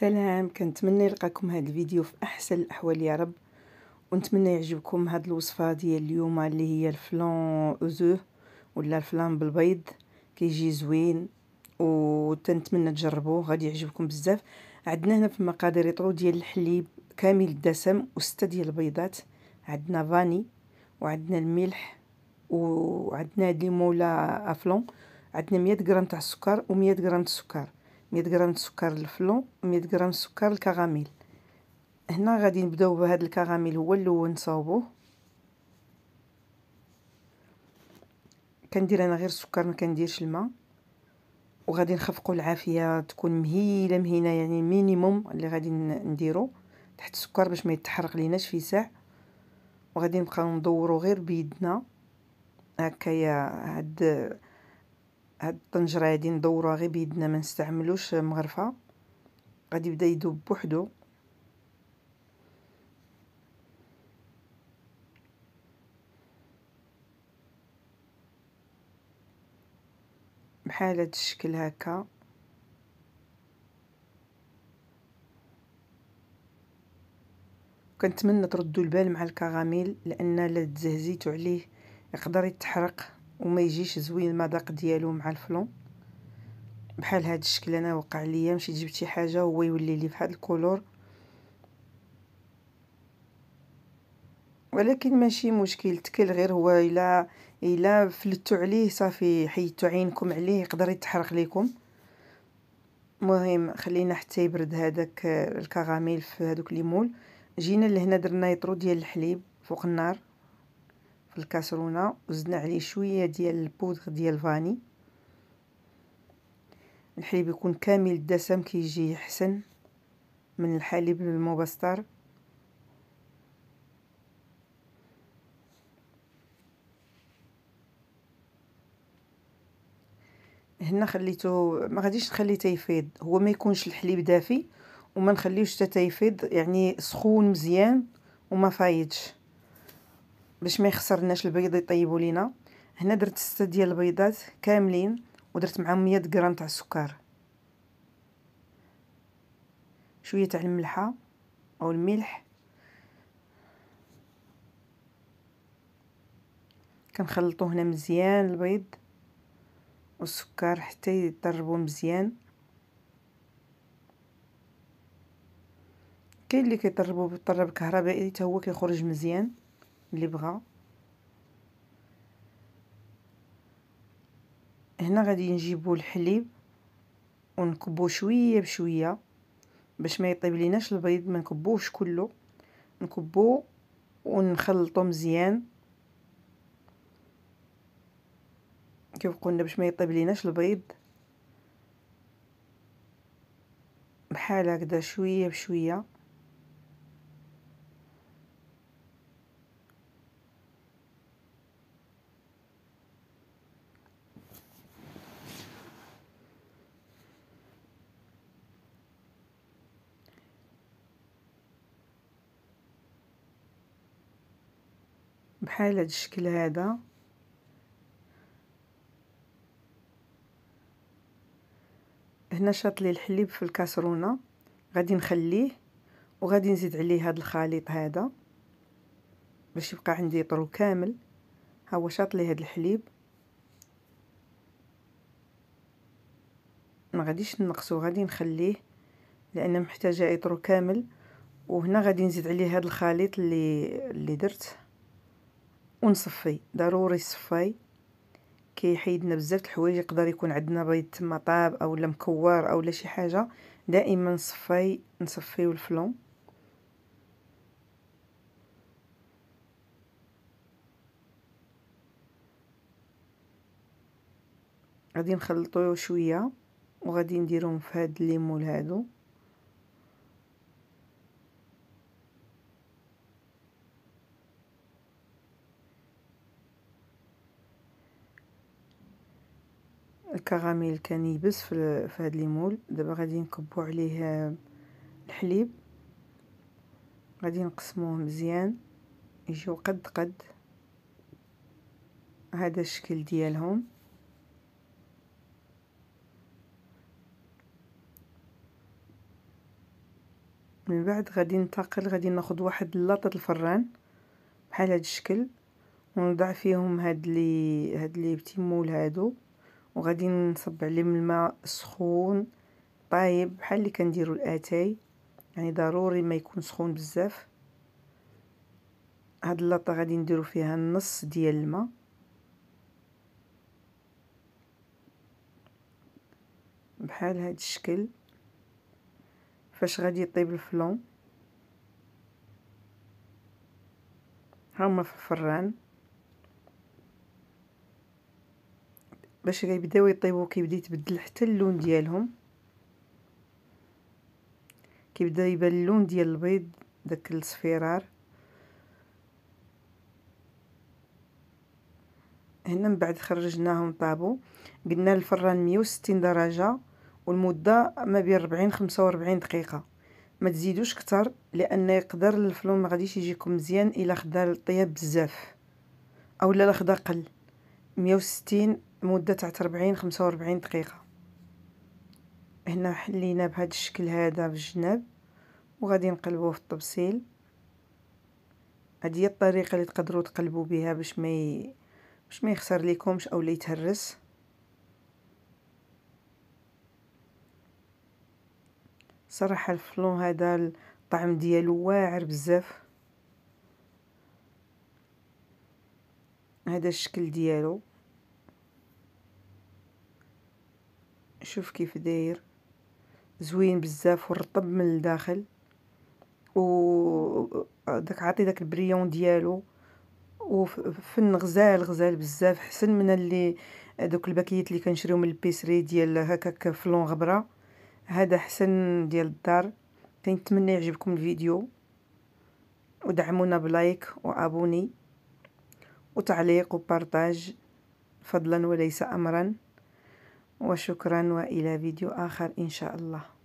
سلام كنتمنى يلقاكم هذا الفيديو في احسن الاحوال يا رب ونتمنى يعجبكم هاد الوصفه ديال اليوم اللي هي الفلان اوزوه ولا الفلان بالبيض كيجي زوين وتنتمنى تجربوه غادي يعجبكم بزاف عندنا هنا في المقادير طرو ديال الحليب كامل الدسم وستة ديال البيضات عندنا فاني وعندنا الملح وعندنا ليمون افلون عندنا 100 غرام تاع السكر و100 غرام السكر مية غرام سكر الفلون مية غرام سكر الكراميل هنا غادي نبداو بهذا الكراميل هو الاول نصاوبوه كندير انا غير السكر ما كنديرش الماء وغادي نخفقوا العافيه تكون مهيله مهينه يعني مينيموم اللي غادي نديرو تحت السكر باش ما يتحرق ليناش في ساع وغادي نبقاو ندورو غير بيدنا هكايا هاد هاد الطنجره هادي ندوروها غير بيدنا ما نستعملوش مغرفه غادي يبدا يذوب بوحدو بحال هاد الشكل هكا كنتمنى تردوا البال مع الكراميل لان الا تزهزيتو عليه يقدر يتحرق وما يجيش زوين المذاق ديالو مع الفلون بحال هاد الشكل انا وقع ليا مشيت جبت شي حاجه هو يولي لي فهاد الكولور ولكن ماشي مشكل تكل غير هو الا الا فلتو عليه صافي حيدتو عينكم عليه يقدر يتحرق لكم المهم خلينا حتى يبرد هذاك الكراميل في هذوك ليمول جينا لهنا درنا يطرو ديال الحليب فوق النار في الكاسرونه وزدنا عليه شويه ديال البودغ ديال الفاني الحليب يكون كامل الدسم كيجي احسن من الحليب المبستر هنا خليته ما غاديش نخليه تيفيض هو ما يكونش الحليب دافي وما نخليوش حتى تيفيض يعني سخون مزيان وما فايدش باش ما يخسرناش البيض يطيبوا لينا هنا درت ستة ديال البيضات كاملين ودرت معاهم 100 غرام تاع السكر شويه تاع الملحه او الملح كنخلطو هنا مزيان البيض والسكر حتى يضربوا مزيان كاين اللي كيضربوا بالطرب الكهربائي حتى هو كيخرج مزيان اللي بغا هنا غادي نجيبو الحليب ونكبو شويه بشويه باش ما يطيب ليناش البيض ما نكبوش كله نكبو ونخلطو مزيان كيف قلنا باش ما يطيب ليناش البيض بحال هكذا شويه بشويه بحال هذا الشكل هذا هنا شاطلي الحليب في الكاسرونه غادي نخليه وغادي نزيد عليه هذا الخليط هذا باش يبقى عندي طرو كامل ها هو شاطلي هذا الحليب ما غاديش نقصو غادي نخليه لان محتاجه يطرو كامل وهنا غادي نزيد عليه هذا الخليط اللي اللي درت ونصفي ضروري صفي كيحيدنا بزاف الحوايج يقدر يكون عندنا بيض تما طاب او لا مكور او لا شي حاجه دائما نصفي نصفيو الفلون غادي نخلطو شويه وغادي نديرهم في هاد الليمون هادو الكراميل كان يبس في, في هذا ليمول دابا غادي نكبو عليه الحليب غادي نقسموه مزيان يجيو قد قد هذا الشكل ديالهم من بعد غادي ننتقل غادي ناخذ واحد لاطه الفران بحال هذا الشكل ونضع فيهم هاد لي هاد لي بتيمول هادو وغادي نصب عليه الماء سخون طايب بحال اللي كنديروا الاتاي يعني ضروري ما يكون سخون بزاف هاد اللاطه غادي نديرو فيها النص ديال الماء بحال هاد الشكل فاش غادي يطيب الفلون هما في الفران باش غيبداو يطيبو كيبدا يتبدل حتى اللون ديالهم كيبدا يبان اللون ديال البيض داك الصفيرار هنا من بعد خرجناهم طابو قلنا الفران 160 درجه والمده ما بين 40 45 دقيقه ما تزيدوش كتر لان يقدر الفلون ما غاديش يجيكم مزيان الا خدا الطياب بزاف اولا لا خدا قل 160 مدة تاع ربعين خمسة وربعين دقيقة هنا حلينا بهذا الشكل هذا في الجناب وغادي نقلبوه في الطبسيل هذه هي الطريقه اللي تقدروا تقلبوا بها باش ما ي... باش ما يخسر لكمش او لا يتهرس صراحه الفلون هذا الطعم ديالو واعر بزاف هذا الشكل ديالو شوف كيف داير زوين بزاف ورطب من الداخل و داك عاطي داك البريون ديالو وفن غزال غزال بزاف حسن من اللي دوك الباكيات اللي كنشريو من البيسري ديال هكاك فلون غبره هذا حسن ديال الدار كنتمنى يعجبكم الفيديو ودعمونا بلايك وابوني وتعليق وبارطاج فضلا وليس امرا وشكرا والى فيديو اخر ان شاء الله